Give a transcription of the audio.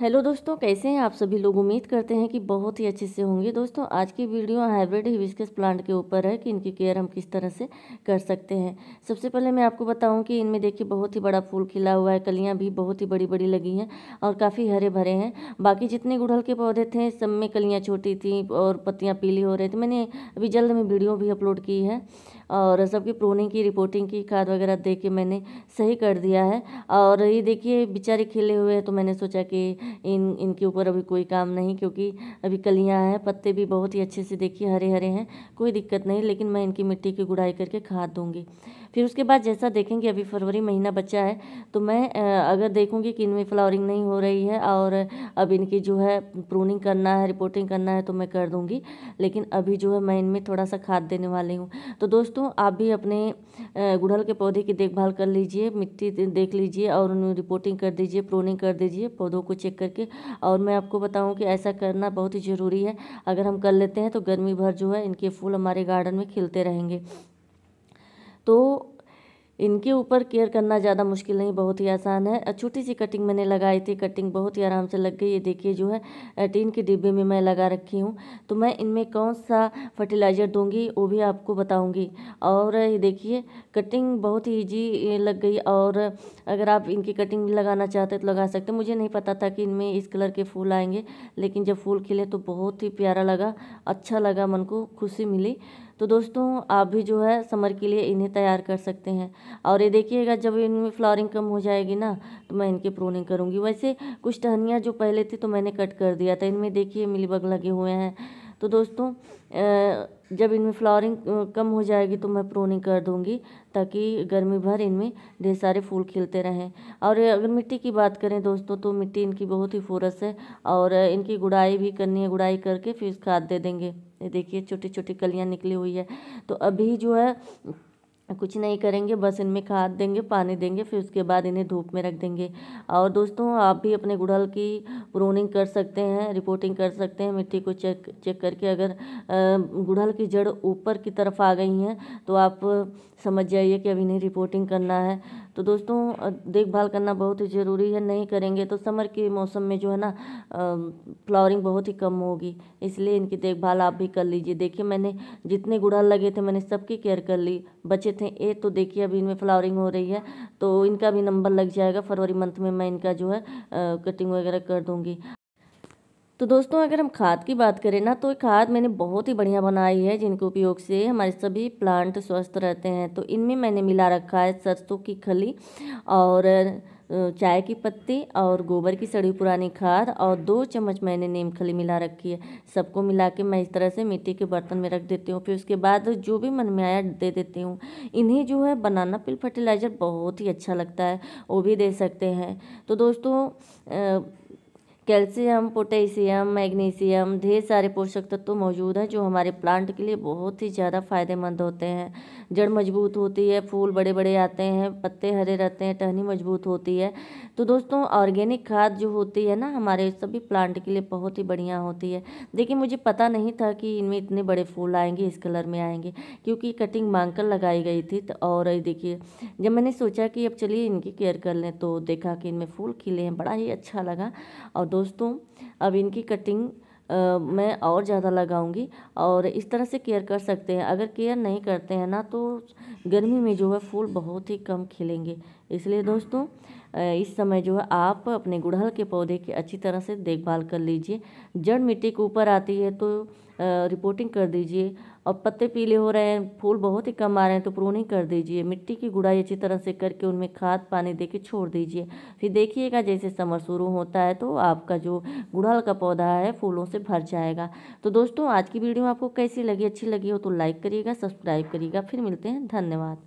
hello दोस्तों कैसे हैं आप सभी लोग उम्मीद करते हैं कि बहुत ही अच्छे से होंगे दोस्तों आज की वीडियो हाइब्रिड हिबिस्कस प्लांट के ऊपर है कि इनकी केयर हम किस तरह से कर सकते हैं सबसे पहले मैं आपको बताऊं कि इनमें देखिए बहुत ही बड़ा फूल खिला हुआ है कलियां भी बहुत ही बड़ी बड़ी लगी हैं और काफ़ी हरे भरे हैं बाकी जितने गुड़हल के पौधे थे सब में कलियाँ छोटी थी और पत्तियाँ पीली हो रही थी मैंने अभी जल्द में वीडियो भी अपलोड की है और सबकी प्रोनिंग की रिपोर्टिंग की खाद वगैरह दे के मैंने सही कर दिया है और ये देखिए बेचारे खिले हुए हैं तो मैंने सोचा कि इन इनके ऊपर अभी कोई काम नहीं क्योंकि अभी कलियाँ हैं पत्ते भी बहुत ही अच्छे से देखिए हरे हरे हैं कोई दिक्कत नहीं लेकिन मैं इनकी मिट्टी की गुड़ाई करके खाद दूँगी फिर उसके बाद जैसा देखेंगे अभी फरवरी महीना बचा है तो मैं अगर देखूंगी कि इनमें फ्लावरिंग नहीं हो रही है और अब इनकी जो है प्रूनिंग करना है रिपोर्टिंग करना है तो मैं कर दूँगी लेकिन अभी जो है मैं इनमें थोड़ा सा खाद देने वाली हूँ तो दोस्तों आप भी अपने गुड़हल के पौधे की देखभाल कर लीजिए मिट्टी देख लीजिए और उन रिपोर्टिंग कर दीजिए प्रोनिंग कर दीजिए पौधों को चेक करके और मैं आपको बताऊँ कि ऐसा करना बहुत ही ज़रूरी है अगर हम कर लेते हैं तो गर्मी भर जो है इनके फूल हमारे गार्डन में खिलते रहेंगे तो इनके ऊपर केयर करना ज़्यादा मुश्किल नहीं बहुत ही आसान है छोटी सी कटिंग मैंने लगाई थी कटिंग बहुत ही आराम से लग गई ये देखिए जो है टीन के डिब्बे में मैं लगा रखी हूँ तो मैं इनमें कौन सा फर्टिलाइज़र दूंगी वो भी आपको बताऊंगी और ये देखिए कटिंग बहुत ही ईजी लग गई और अगर आप इनकी कटिंग लगाना चाहते हैं तो लगा सकते मुझे नहीं पता था कि इनमें इस कलर के फूल आएंगे लेकिन जब फूल खिले तो बहुत ही प्यारा लगा अच्छा लगा मन को खुशी मिली तो दोस्तों आप भी जो है समर के लिए इन्हें तैयार कर सकते हैं और ये देखिएगा जब इनमें फ्लावरिंग कम हो जाएगी ना तो मैं इनके प्रोनिंग करूँगी वैसे कुछ टहनियाँ जो पहले थी तो मैंने कट कर दिया था इनमें देखिए मिलीबग लगे हुए हैं तो दोस्तों जब इनमें फ्लावरिंग कम हो जाएगी तो मैं प्रोनिंग कर दूंगी ताकि गर्मी भर इनमें ढेर सारे फूल खिलते रहें और अगर मिट्टी की बात करें दोस्तों तो मिट्टी इनकी बहुत ही फोरस है और इनकी गुड़ाई भी करनी है गुड़ाई करके फिर खाद दे देंगे ये देखिए छोटी छोटी कलियाँ निकली हुई है तो अभी जो है कुछ नहीं करेंगे बस इनमें खाद देंगे पानी देंगे फिर उसके बाद इन्हें धूप में रख देंगे और दोस्तों आप भी अपने गुड़हल की प्रोनिंग कर सकते हैं रिपोर्टिंग कर सकते हैं मिट्टी को चेक चेक करके अगर गुड़हल की जड़ ऊपर की तरफ आ गई हैं तो आप समझ जाइए कि अभी इन्हें रिपोर्टिंग करना है तो दोस्तों देखभाल करना बहुत ही ज़रूरी है नहीं करेंगे तो समर के मौसम में जो है ना फ्लावरिंग बहुत ही कम होगी इसलिए इनकी देखभाल आप भी कर लीजिए देखिए मैंने जितने गुड़हल लगे थे मैंने सबकी केयर कर ली बचे थे ए तो देखिए अभी इनमें फ्लावरिंग हो रही है तो इनका भी नंबर लग जाएगा फरवरी मंथ में मैं इनका जो है कटिंग वगैरह कर दूँगी तो दोस्तों अगर हम खाद की बात करें ना तो खाद मैंने बहुत ही बढ़िया बनाई है जिनके उपयोग से हमारे सभी प्लांट स्वस्थ रहते हैं तो इनमें मैंने मिला रखा है सरसों की खली और चाय की पत्ती और गोबर की सड़ी पुरानी खाद और दो चम्मच मैंने नीम खली मिला रखी है सबको मिला के मैं इस तरह से मिट्टी के बर्तन में रख देती हूँ फिर उसके बाद जो भी मन में आया दे देती हूँ इन्हें जो है बनाना पिल फर्टिलाइज़र बहुत ही अच्छा लगता है वो भी दे सकते हैं तो दोस्तों कैल्शियम पोटेशियम मैग्नीशियम ढेर सारे पोषक तत्व तो मौजूद हैं जो हमारे प्लांट के लिए बहुत ही ज़्यादा फ़ायदेमंद होते हैं जड़ मजबूत होती है फूल बड़े बड़े आते हैं पत्ते हरे रहते हैं टहनी मजबूत होती है तो दोस्तों ऑर्गेनिक खाद जो होती है ना हमारे सभी प्लांट के लिए बहुत ही बढ़िया होती है देखिए मुझे पता नहीं था कि इनमें इतने बड़े फूल आएंगे इस कलर में आएंगे क्योंकि कटिंग मांग कर लगाई गई थी और देखिए जब मैंने सोचा कि अब चलिए इनकी केयर कर लें तो देखा कि इनमें फूल खिले हैं बड़ा ही अच्छा लगा और दोस्तों अब इनकी कटिंग आ, मैं और ज़्यादा लगाऊंगी और इस तरह से केयर कर सकते हैं अगर केयर नहीं करते हैं ना तो गर्मी में जो है फूल बहुत ही कम खिलेंगे इसलिए दोस्तों इस समय जो है आप अपने गुड़हल के पौधे की अच्छी तरह से देखभाल कर लीजिए जड़ मिट्टी के ऊपर आती है तो रिपोर्टिंग कर दीजिए और पत्ते पीले हो रहे हैं फूल बहुत ही कम आ रहे हैं तो प्रूनिंग कर दीजिए मिट्टी की गुड़ाई अच्छी तरह से करके उनमें खाद पानी दे के छोड़ दीजिए फिर देखिएगा जैसे समर शुरू होता है तो आपका जो गुड़हल का पौधा है फूलों से भर जाएगा तो दोस्तों आज की वीडियो आपको कैसी लगी अच्छी लगी हो तो लाइक करिएगा सब्सक्राइब करिएगा फिर मिलते हैं धन्यवाद